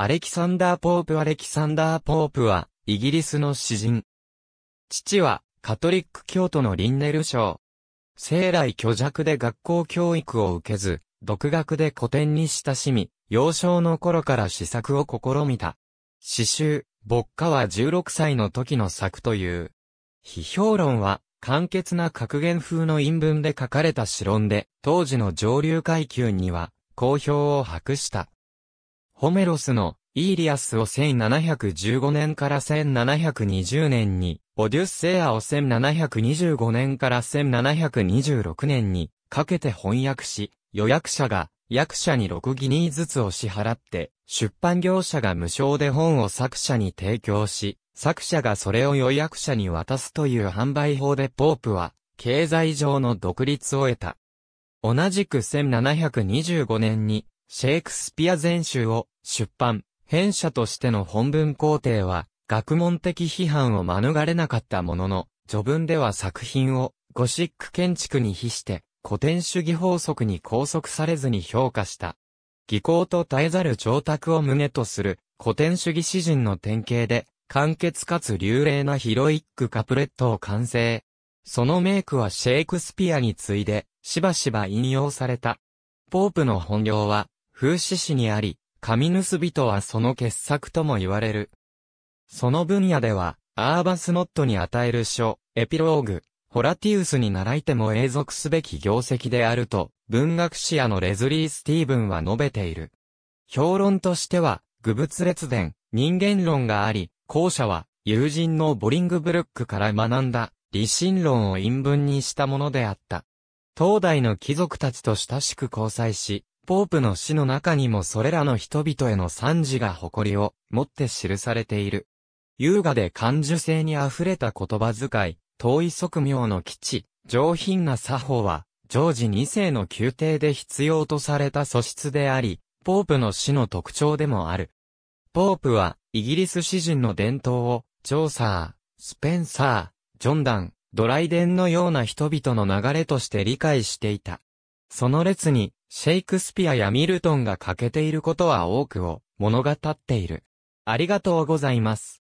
アレキサンダー・ポープ・アレキサンダー・ポープは、イギリスの詩人。父は、カトリック教徒のリンネル賞。生来虚弱で学校教育を受けず、独学で古典に親しみ、幼少の頃から試作を試みた。詩集、牧歌は16歳の時の作という。批評論は、簡潔な格言風の陰文で書かれた詩論で、当時の上流階級には、好評を博した。ホメロスのイーリアスを1715年から1720年に、オデュッセアを1725年から1726年にかけて翻訳し、予約者が役者に6ギニーずつを支払って、出版業者が無償で本を作者に提供し、作者がそれを予約者に渡すという販売法でポープは、経済上の独立を得た。同じく1725年に、シェイクスピア全集を出版、編者としての本文工程は、学問的批判を免れなかったものの、序文では作品をゴシック建築に比して古典主義法則に拘束されずに評価した。技巧と絶えざる調卓を胸とする古典主義詩人の典型で、簡潔かつ流麗なヒロイックカプレットを完成。そのメイクはシェイクスピアに次いで、しばしば引用された。ポープの本領は、風刺師にあり、神盗人はその傑作とも言われる。その分野では、アーバスノットに与える書、エピローグ、ホラティウスに習いても永続すべき業績であると、文学史家のレズリー・スティーブンは述べている。評論としては、愚物列伝、人間論があり、後者は、友人のボリングブルックから学んだ、理心論を陰文にしたものであった。当代の貴族たちと親しく交際し、ポープの死の中にもそれらの人々への賛辞が誇りを持って記されている。優雅で感受性に溢れた言葉遣い、遠い側妙の基地、上品な作法は、ジョージ2世の宮廷で必要とされた素質であり、ポープの死の特徴でもある。ポープは、イギリス詩人の伝統を、ジョーサー、スペンサー、ジョンダン、ドライデンのような人々の流れとして理解していた。その列に、シェイクスピアやミルトンが欠けていることは多くを物語っている。ありがとうございます。